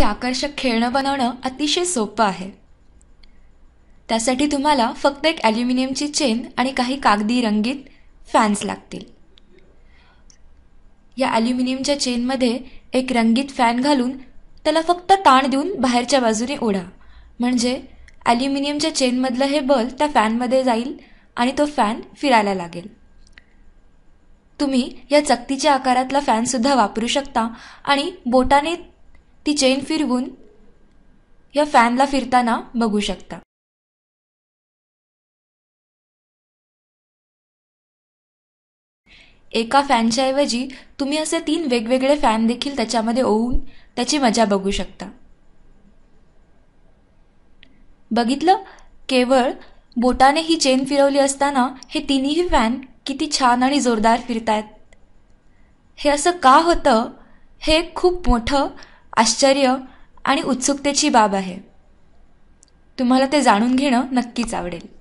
हे आकर्षक खेळणं बनवणं अतिशय सोपं आहे त्यासाठी तुम्हाला फक्त एक ॲल्युमिनियमची चेन आणि काही कागदी रंगीत फॅन्स लागतील या ॲल्युमिनियमच्या चेनमध्ये एक रंगीत फॅन घालून त्याला फक्त ताण देऊन बाहेरच्या बाजूने ओढा म्हणजे ॲल्युमिनियमच्या चेनमधलं हे बल त्या फॅनमध्ये जाईल आणि तो फॅन फिरायला लागेल तुम्ही या चकतीच्या आकारातला फॅनसुद्धा वापरू शकता आणि बोटाने ती चेन फिरवून या फॅनला फिरताना बघू शकता एका फॅनच्या ऐवजी तुम्ही असे तीन वेगवेगळे फॅन देखील त्याच्यामध्ये ओवून त्याची मजा बघू शकता बघितलं केवळ बोटाने ही चेन फिरवली असताना हे तिन्ही फॅन किती छान आणि जोरदार फिरतायत हे असं का होतं हे खूप मोठं आश्चर्य आणि उत्सुकतेची बाब आहे तुम्हाला ते जाणून घेणं नक्कीच आवडेल